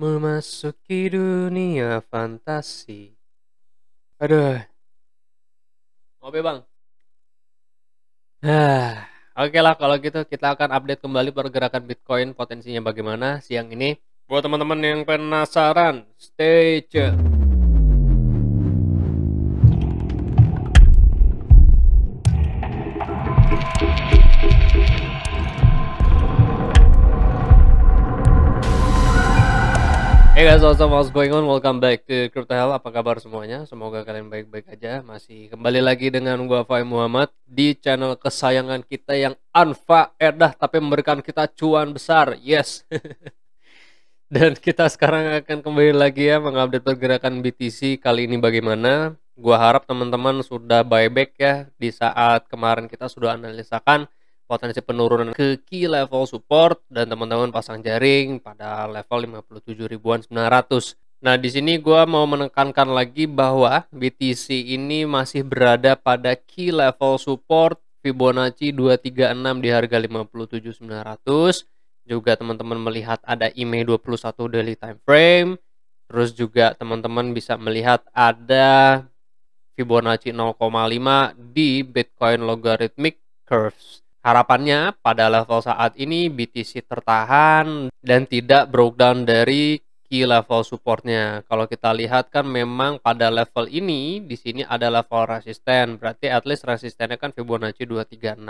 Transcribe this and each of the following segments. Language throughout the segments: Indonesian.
Memasuki dunia fantasi. Aduh. Ngopi ya, bang. Ah, oke okay lah kalau gitu kita akan update kembali pergerakan Bitcoin potensinya bagaimana siang ini. Buat teman-teman yang penasaran, stay tune. Hey guys, what's up? What's going on? Welcome back to Crypto Hell. Apa kabar semuanya? Semoga kalian baik-baik aja. Masih kembali lagi dengan gua Fai Muhammad di channel kesayangan kita yang anfa edah tapi memberikan kita cuan besar. Yes. Dan kita sekarang akan kembali lagi ya mengupdate pergerakan BTC kali ini bagaimana. Gua harap teman-teman sudah buyback ya di saat kemarin kita sudah analisakan potensi penurunan ke key level support dan teman-teman pasang jaring pada level 57.900. Nah, di sini gue mau menekankan lagi bahwa BTC ini masih berada pada key level support Fibonacci 236 di harga 57900. Juga teman-teman melihat ada IME 21 daily time frame. Terus juga teman-teman bisa melihat ada Fibonacci 0,5 di Bitcoin logarithmic curves. Harapannya pada level saat ini BTC tertahan dan tidak breakdown dari key level supportnya. Kalau kita lihat kan memang pada level ini di sini ada level resisten, berarti at least resistennya kan Fibonacci 236.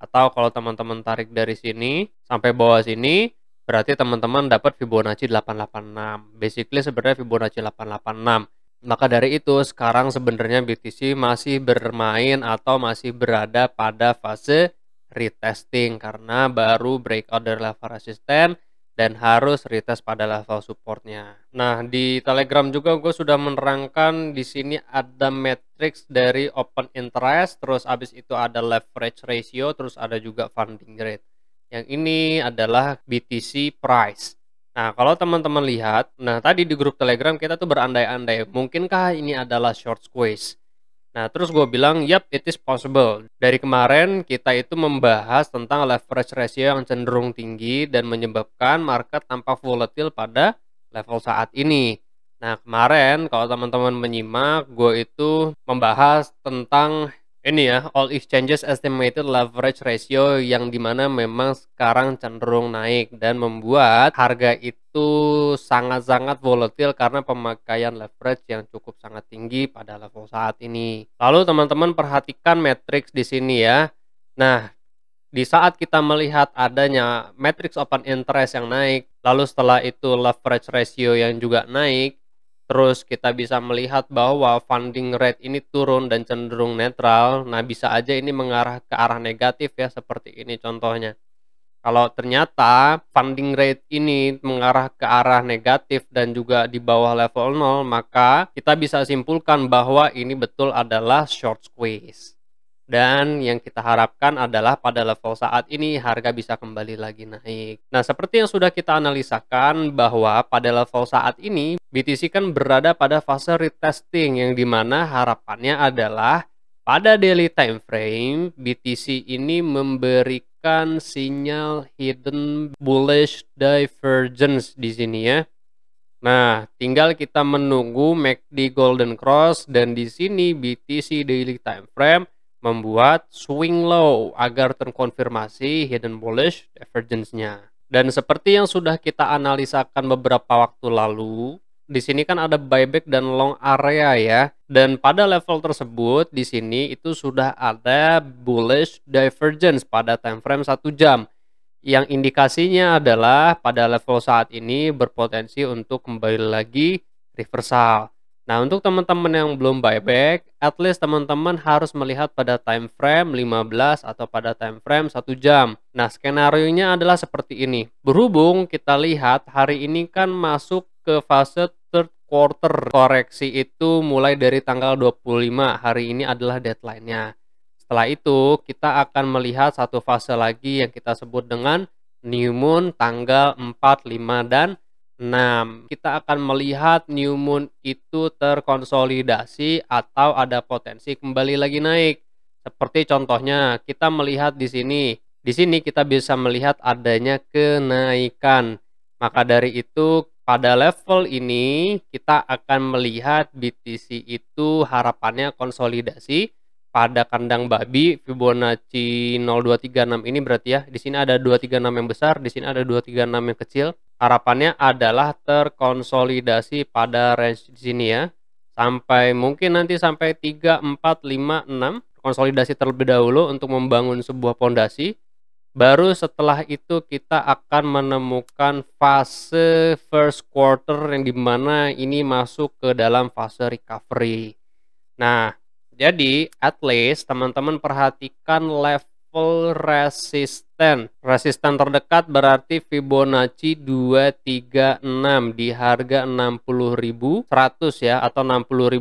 Atau kalau teman-teman tarik dari sini sampai bawah sini berarti teman-teman dapat Fibonacci 886. Basically sebenarnya Fibonacci 886. Maka dari itu sekarang sebenarnya BTC masih bermain atau masih berada pada fase retesting karena baru breakout dari level resisten dan harus retest pada level supportnya. Nah di Telegram juga gue sudah menerangkan di sini ada matrix dari open interest, terus abis itu ada leverage ratio, terus ada juga funding rate. Yang ini adalah BTC price. Nah, kalau teman-teman lihat, nah tadi di grup Telegram kita tuh berandai-andai, mungkinkah ini adalah short squeeze? Nah, terus gue bilang, yap, it is possible. Dari kemarin, kita itu membahas tentang leverage ratio yang cenderung tinggi dan menyebabkan market tampak volatil pada level saat ini. Nah, kemarin kalau teman-teman menyimak, gue itu membahas tentang ini ya all exchanges estimated leverage ratio yang dimana memang sekarang cenderung naik dan membuat harga itu sangat-sangat volatil karena pemakaian leverage yang cukup sangat tinggi pada level saat ini. Lalu teman-teman perhatikan matrix di sini ya. Nah, di saat kita melihat adanya matrix open interest yang naik, lalu setelah itu leverage ratio yang juga naik, terus kita bisa melihat bahwa funding rate ini turun dan cenderung netral nah bisa aja ini mengarah ke arah negatif ya seperti ini contohnya kalau ternyata funding rate ini mengarah ke arah negatif dan juga di bawah level 0 maka kita bisa simpulkan bahwa ini betul adalah short squeeze dan yang kita harapkan adalah pada level saat ini harga bisa kembali lagi naik. Nah, seperti yang sudah kita analisakan bahwa pada level saat ini BTC kan berada pada fase retesting yang dimana harapannya adalah pada daily time frame BTC ini memberikan sinyal hidden bullish divergence di sini ya. Nah, tinggal kita menunggu MACD Golden Cross dan di sini BTC daily time frame membuat swing low agar terkonfirmasi hidden bullish divergence-nya. Dan seperti yang sudah kita analisakan beberapa waktu lalu, di sini kan ada buyback dan long area ya. Dan pada level tersebut di sini itu sudah ada bullish divergence pada time frame 1 jam. Yang indikasinya adalah pada level saat ini berpotensi untuk kembali lagi reversal. Nah, untuk teman-teman yang belum buyback, at least teman-teman harus melihat pada time frame 15 atau pada time frame 1 jam. Nah, skenario-nya adalah seperti ini. Berhubung kita lihat hari ini kan masuk ke fase third quarter. Koreksi itu mulai dari tanggal 25. Hari ini adalah deadline-nya. Setelah itu, kita akan melihat satu fase lagi yang kita sebut dengan new moon tanggal 4, 5, dan 6. Kita akan melihat new moon itu terkonsolidasi atau ada potensi kembali lagi naik. Seperti contohnya, kita melihat di sini. Di sini kita bisa melihat adanya kenaikan. Maka dari itu, pada level ini kita akan melihat BTC itu harapannya konsolidasi pada kandang babi Fibonacci 0236 ini berarti ya. Di sini ada 236 yang besar, di sini ada 236 yang kecil harapannya adalah terkonsolidasi pada range di sini ya sampai mungkin nanti sampai 3 4 5 6 konsolidasi terlebih dahulu untuk membangun sebuah fondasi. baru setelah itu kita akan menemukan fase first quarter yang dimana ini masuk ke dalam fase recovery nah jadi at least teman-teman perhatikan level level resisten. Resisten terdekat berarti Fibonacci 236 di harga 60.100 ya atau 60.200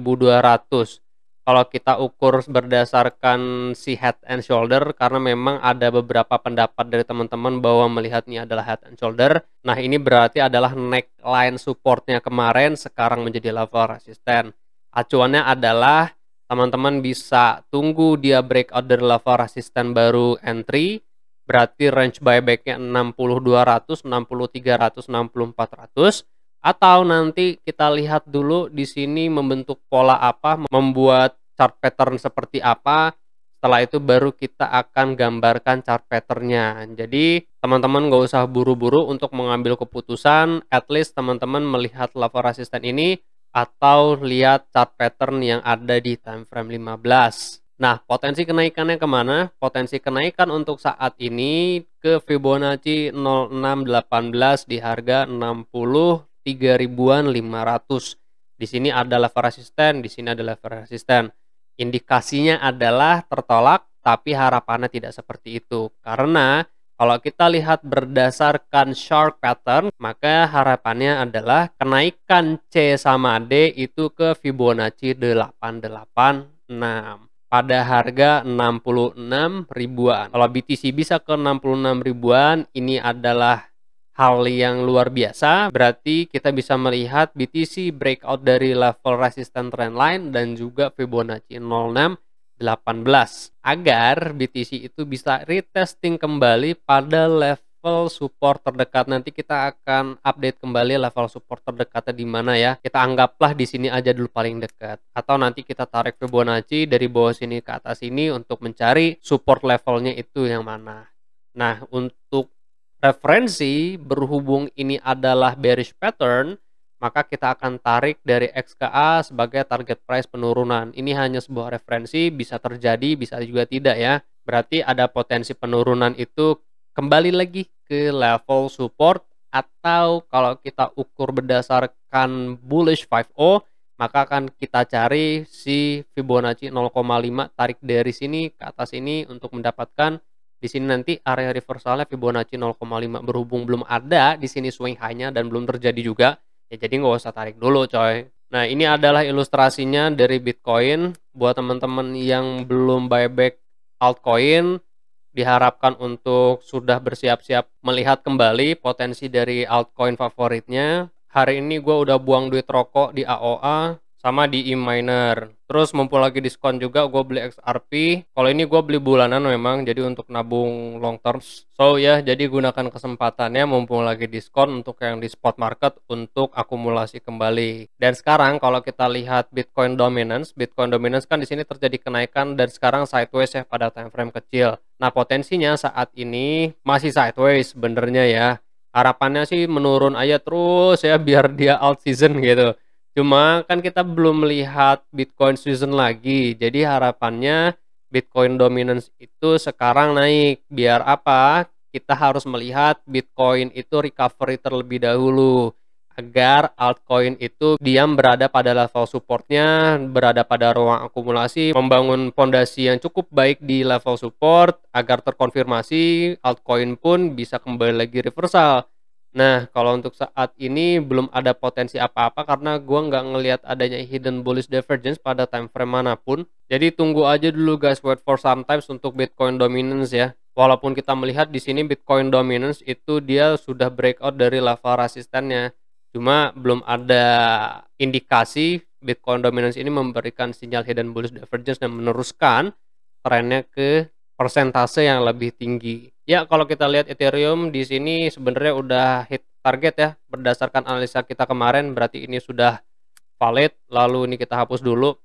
kalau kita ukur berdasarkan si head and shoulder karena memang ada beberapa pendapat dari teman-teman bahwa melihatnya adalah head and shoulder nah ini berarti adalah neckline supportnya kemarin sekarang menjadi level resisten acuannya adalah teman-teman bisa tunggu dia breakout dari level resisten baru entry berarti range buybacknya 60 200 60 300 atau nanti kita lihat dulu di sini membentuk pola apa membuat chart pattern seperti apa setelah itu baru kita akan gambarkan chart patternnya jadi teman-teman nggak usah buru-buru untuk mengambil keputusan at least teman-teman melihat level resisten ini atau lihat chart pattern yang ada di time frame 15. Nah, potensi kenaikannya kemana? Potensi kenaikan untuk saat ini ke Fibonacci 0618 di harga 63.500. Di sini ada level resisten, di sini ada level resisten. Indikasinya adalah tertolak, tapi harapannya tidak seperti itu. Karena kalau kita lihat berdasarkan short pattern, maka harapannya adalah kenaikan C sama D itu ke Fibonacci 886 pada harga 66 ribuan. Kalau BTC bisa ke 66 ribuan, ini adalah hal yang luar biasa. Berarti kita bisa melihat BTC breakout dari level resistance trendline dan juga Fibonacci 06 agar BTC itu bisa retesting kembali pada level support terdekat. Nanti kita akan update kembali level support terdekatnya di mana ya. Kita anggaplah di sini aja dulu paling dekat atau nanti kita tarik Fibonacci dari bawah sini ke atas ini untuk mencari support levelnya itu yang mana. Nah, untuk referensi berhubung ini adalah bearish pattern, maka kita akan tarik dari X ke A sebagai target price penurunan. Ini hanya sebuah referensi, bisa terjadi, bisa juga tidak ya. Berarti ada potensi penurunan itu kembali lagi ke level support atau kalau kita ukur berdasarkan bullish 5O, maka akan kita cari si Fibonacci 0,5 tarik dari sini ke atas ini untuk mendapatkan di sini nanti area reversalnya Fibonacci 0,5 berhubung belum ada di sini swing high-nya dan belum terjadi juga ya jadi nggak usah tarik dulu coy nah ini adalah ilustrasinya dari Bitcoin buat teman-teman yang belum buyback altcoin diharapkan untuk sudah bersiap-siap melihat kembali potensi dari altcoin favoritnya hari ini gue udah buang duit rokok di AOA sama di E minor. Terus mumpul lagi diskon juga gue beli XRP. Kalau ini gue beli bulanan memang jadi untuk nabung long term. So ya yeah, jadi gunakan kesempatannya mumpul lagi diskon untuk yang di spot market untuk akumulasi kembali. Dan sekarang kalau kita lihat Bitcoin dominance, Bitcoin dominance kan di sini terjadi kenaikan dan sekarang sideways ya pada time frame kecil. Nah potensinya saat ini masih sideways benernya ya. Harapannya sih menurun aja terus ya biar dia alt season gitu Cuma kan kita belum melihat Bitcoin season lagi. Jadi harapannya Bitcoin dominance itu sekarang naik. Biar apa? Kita harus melihat Bitcoin itu recovery terlebih dahulu agar altcoin itu diam berada pada level supportnya, berada pada ruang akumulasi, membangun fondasi yang cukup baik di level support agar terkonfirmasi altcoin pun bisa kembali lagi reversal. Nah, kalau untuk saat ini belum ada potensi apa-apa karena gue nggak ngelihat adanya hidden bullish divergence pada time frame manapun. Jadi tunggu aja dulu guys, wait for some time untuk Bitcoin dominance ya. Walaupun kita melihat di sini Bitcoin dominance itu dia sudah breakout dari level resistennya. Cuma belum ada indikasi Bitcoin dominance ini memberikan sinyal hidden bullish divergence dan meneruskan trennya ke persentase yang lebih tinggi. Ya, kalau kita lihat Ethereum di sini sebenarnya udah hit target ya. Berdasarkan analisa kita kemarin berarti ini sudah valid, lalu ini kita hapus dulu.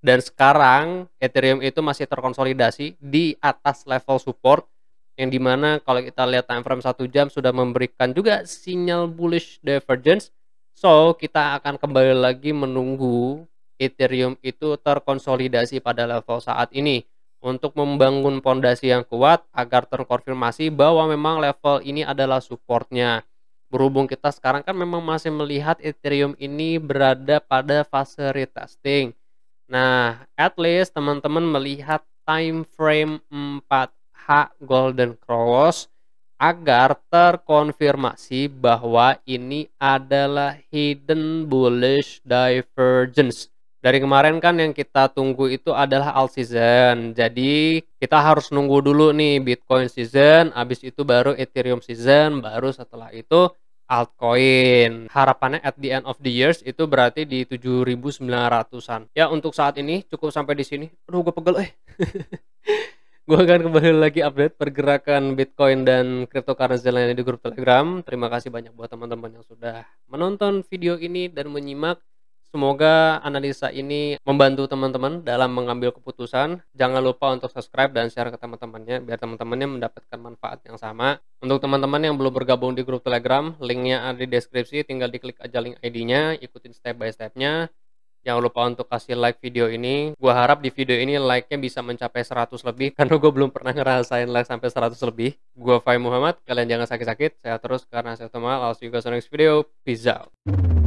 Dan sekarang Ethereum itu masih terkonsolidasi di atas level support yang dimana kalau kita lihat time frame 1 jam sudah memberikan juga sinyal bullish divergence. So, kita akan kembali lagi menunggu Ethereum itu terkonsolidasi pada level saat ini untuk membangun pondasi yang kuat agar terkonfirmasi bahwa memang level ini adalah supportnya. Berhubung kita sekarang kan memang masih melihat Ethereum ini berada pada fase retesting. Nah, at least teman-teman melihat time frame 4H Golden Cross agar terkonfirmasi bahwa ini adalah hidden bullish divergence dari kemarin kan yang kita tunggu itu adalah alt season. Jadi kita harus nunggu dulu nih Bitcoin season, habis itu baru Ethereum season, baru setelah itu altcoin. Harapannya at the end of the years itu berarti di 7.900-an. Ya untuk saat ini cukup sampai di sini. Aduh gue pegel eh. gue akan kembali lagi update pergerakan Bitcoin dan cryptocurrency lainnya di grup Telegram. Terima kasih banyak buat teman-teman yang sudah menonton video ini dan menyimak. Semoga analisa ini membantu teman-teman dalam mengambil keputusan. Jangan lupa untuk subscribe dan share ke teman-temannya biar teman-temannya mendapatkan manfaat yang sama. Untuk teman-teman yang belum bergabung di grup Telegram, linknya ada di deskripsi, tinggal diklik aja link ID-nya, ikutin step by step-nya. Jangan lupa untuk kasih like video ini. Gua harap di video ini like-nya bisa mencapai 100 lebih karena gue belum pernah ngerasain like sampai 100 lebih. Gua Fai Muhammad, kalian jangan sakit-sakit, saya terus karena saya teman. I'll see you guys on next video. Peace out.